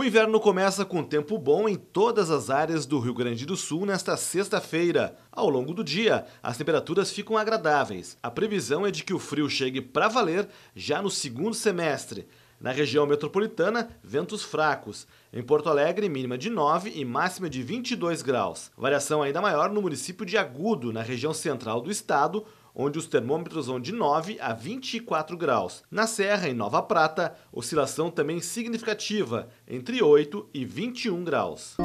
O inverno começa com tempo bom em todas as áreas do Rio Grande do Sul nesta sexta-feira. Ao longo do dia, as temperaturas ficam agradáveis. A previsão é de que o frio chegue para valer já no segundo semestre. Na região metropolitana, ventos fracos. Em Porto Alegre, mínima de 9 e máxima de 22 graus. Variação ainda maior no município de Agudo, na região central do estado, onde os termômetros vão de 9 a 24 graus. Na Serra, em Nova Prata, oscilação também significativa, entre 8 e 21 graus.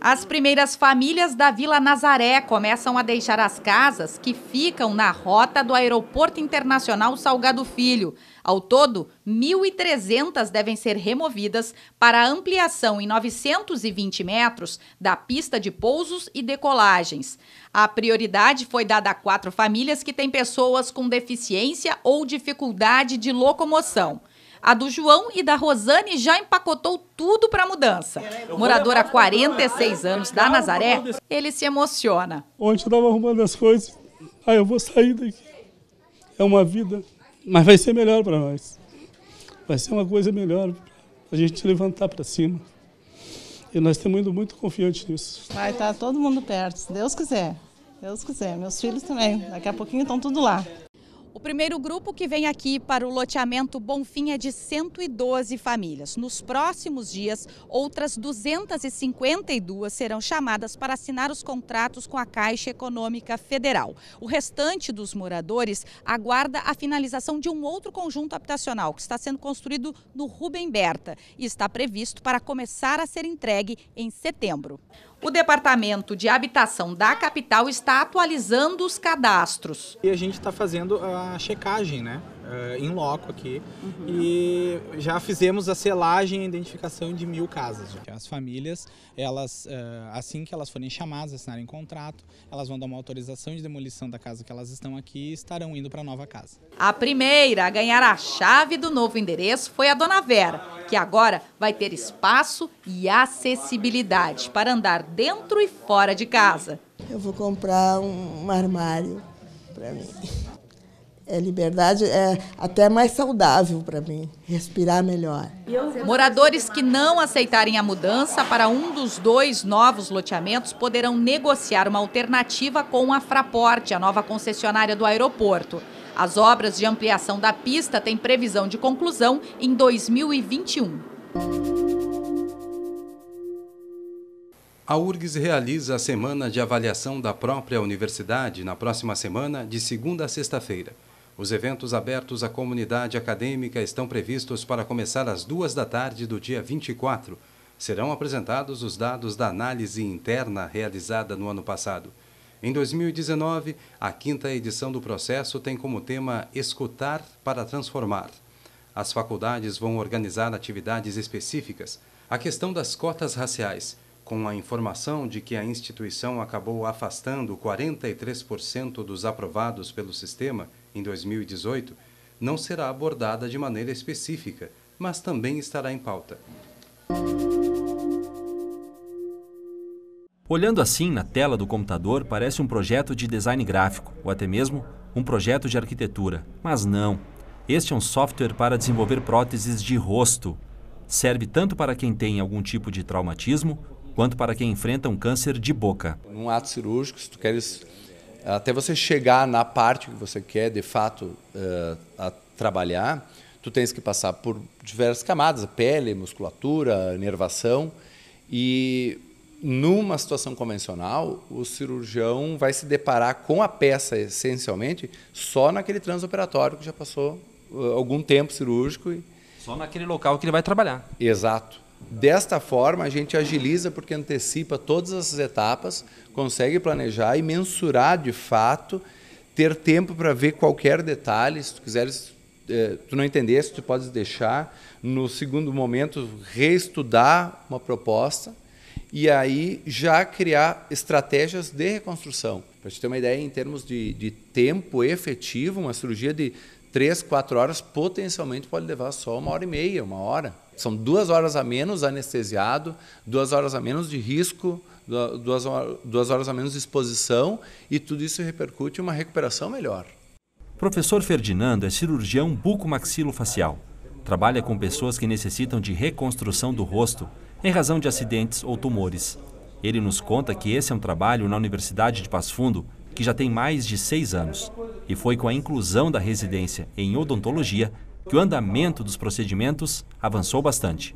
As primeiras famílias da Vila Nazaré começam a deixar as casas que ficam na rota do Aeroporto Internacional Salgado Filho. Ao todo, 1.300 devem ser removidas para a ampliação em 920 metros da pista de pousos e decolagens. A prioridade foi dada a quatro famílias que têm pessoas com deficiência ou dificuldade de locomoção. A do João e da Rosane já empacotou tudo para a mudança. Morador há 46 anos da Nazaré, ele se emociona. Ontem eu estava arrumando as coisas, aí eu vou sair daqui. É uma vida, mas vai ser melhor para nós. Vai ser uma coisa melhor a gente levantar para cima. E nós estamos indo muito confiantes nisso. Vai estar tá todo mundo perto, se Deus quiser. Deus quiser. Meus filhos também. Daqui a pouquinho estão tudo lá. O primeiro grupo que vem aqui para o loteamento Bonfim é de 112 famílias. Nos próximos dias, outras 252 serão chamadas para assinar os contratos com a Caixa Econômica Federal. O restante dos moradores aguarda a finalização de um outro conjunto habitacional que está sendo construído no Rubem Berta e está previsto para começar a ser entregue em setembro. O Departamento de Habitação da capital está atualizando os cadastros. E a gente está fazendo a checagem, né? Eh, em uh, loco aqui. Uhum. E já fizemos a selagem e identificação de mil casas. Já. As famílias, elas, uh, assim que elas forem chamadas, assinarem contrato, elas vão dar uma autorização de demolição da casa que elas estão aqui e estarão indo para a nova casa. A primeira a ganhar a chave do novo endereço foi a dona Vera que agora vai ter espaço e acessibilidade para andar dentro e fora de casa. Eu vou comprar um armário para mim. É liberdade é até mais saudável para mim, respirar melhor. Moradores que não aceitarem a mudança para um dos dois novos loteamentos poderão negociar uma alternativa com a Fraporte, a nova concessionária do aeroporto. As obras de ampliação da pista têm previsão de conclusão em 2021. A URGS realiza a semana de avaliação da própria universidade na próxima semana, de segunda a sexta-feira. Os eventos abertos à comunidade acadêmica estão previstos para começar às duas da tarde do dia 24. Serão apresentados os dados da análise interna realizada no ano passado. Em 2019, a quinta edição do processo tem como tema Escutar para Transformar. As faculdades vão organizar atividades específicas. A questão das cotas raciais, com a informação de que a instituição acabou afastando 43% dos aprovados pelo sistema em 2018, não será abordada de maneira específica, mas também estará em pauta. Olhando assim na tela do computador, parece um projeto de design gráfico, ou até mesmo um projeto de arquitetura. Mas não. Este é um software para desenvolver próteses de rosto. Serve tanto para quem tem algum tipo de traumatismo, quanto para quem enfrenta um câncer de boca. Num ato cirúrgico, se tu queres até você chegar na parte que você quer de fato uh, trabalhar, tu tens que passar por diversas camadas, pele, musculatura, nervação e numa situação convencional, o cirurgião vai se deparar com a peça essencialmente só naquele transoperatório que já passou eh, algum tempo cirúrgico. E... Só naquele local que ele vai trabalhar. Exato. Desta forma, a gente agiliza porque antecipa todas essas etapas, consegue planejar e mensurar de fato, ter tempo para ver qualquer detalhe. Se tu quiseres, eh, tu não entendesse, tu podes deixar. No segundo momento, reestudar uma proposta e aí já criar estratégias de reconstrução. Para te ter uma ideia, em termos de, de tempo efetivo, uma cirurgia de três, quatro horas potencialmente pode levar só uma hora e meia, uma hora. São duas horas a menos anestesiado, duas horas a menos de risco, duas, duas horas a menos de exposição e tudo isso repercute em uma recuperação melhor. Professor Ferdinando é cirurgião bucomaxilofacial. Trabalha com pessoas que necessitam de reconstrução do rosto em razão de acidentes ou tumores. Ele nos conta que esse é um trabalho na Universidade de Passo Fundo que já tem mais de seis anos e foi com a inclusão da residência em odontologia que o andamento dos procedimentos avançou bastante.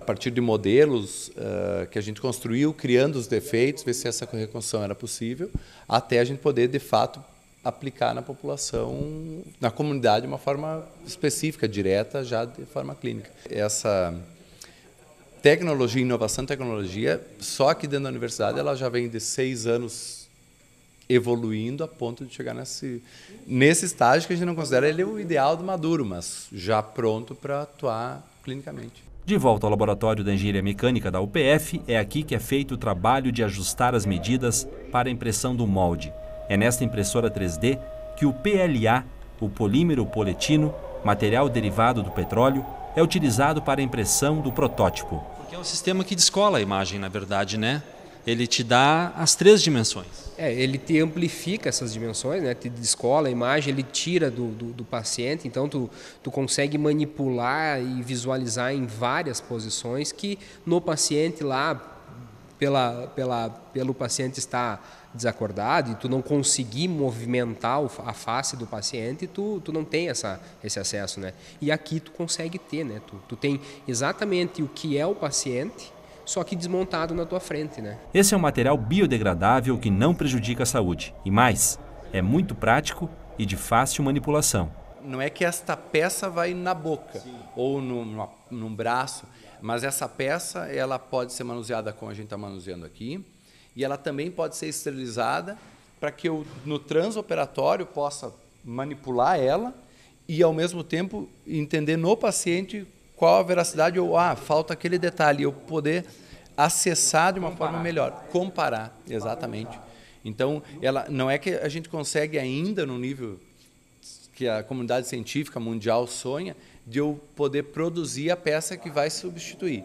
A partir de modelos uh, que a gente construiu, criando os defeitos, ver se essa reconstrução era possível, até a gente poder, de fato, aplicar na população, na comunidade, de uma forma específica, direta, já de forma clínica. Essa tecnologia, inovação tecnologia, só que dentro da universidade ela já vem de seis anos evoluindo a ponto de chegar nesse, nesse estágio que a gente não considera ele o ideal do maduro, mas já pronto para atuar clinicamente. De volta ao Laboratório da Engenharia Mecânica da UPF, é aqui que é feito o trabalho de ajustar as medidas para a impressão do molde. É nesta impressora 3D que o PLA, o polímero poletino, material derivado do petróleo, é utilizado para a impressão do protótipo. Porque é um sistema que descola a imagem, na verdade, né? Ele te dá as três dimensões. É, ele te amplifica essas dimensões, né? Te descola a imagem, ele tira do, do, do paciente, então tu, tu consegue manipular e visualizar em várias posições que no paciente lá pela, pela, pelo paciente estar desacordado e tu não conseguir movimentar a face do paciente, tu, tu não tem essa, esse acesso, né? E aqui tu consegue ter, né? Tu, tu tem exatamente o que é o paciente, só que desmontado na tua frente, né? Esse é um material biodegradável que não prejudica a saúde. E mais, é muito prático e de fácil manipulação. Não é que esta peça vai na boca Sim. ou no, no, num braço mas essa peça, ela pode ser manuseada como a gente está manuseando aqui, e ela também pode ser esterilizada para que eu, no transoperatório, possa manipular ela e, ao mesmo tempo, entender no paciente qual a veracidade ou, ah, falta aquele detalhe, eu poder acessar de uma comparar. forma melhor, comparar, exatamente. Então, ela não é que a gente consegue ainda no nível que a comunidade científica mundial sonha, de eu poder produzir a peça que vai substituir.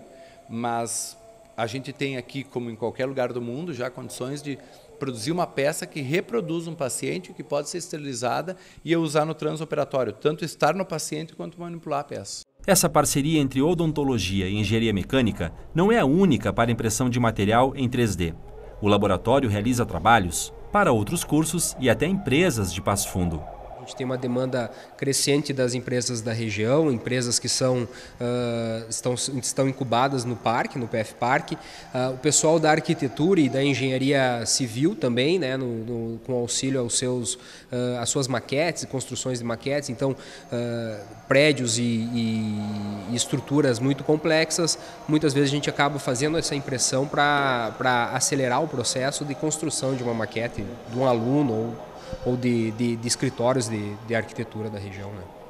Mas a gente tem aqui, como em qualquer lugar do mundo, já condições de produzir uma peça que reproduz um paciente, que pode ser esterilizada e eu usar no transoperatório, tanto estar no paciente quanto manipular a peça. Essa parceria entre odontologia e engenharia mecânica não é a única para impressão de material em 3D. O laboratório realiza trabalhos para outros cursos e até empresas de Passo Fundo. A gente tem uma demanda crescente das empresas da região, empresas que são, uh, estão, estão incubadas no parque, no PF Parque. Uh, ah, o pessoal da arquitetura e da engenharia civil também, né, no, no, com auxílio aos seus, uh, às suas maquetes, construções de maquetes, então prédios e, e, e, estruturas muito complexas. Muitas vezes a gente acaba fazendo essa impressão para acelerar o processo de construção de uma maquete de um aluno ou ou de, de, de escritórios de, de arquitetura da região. Né?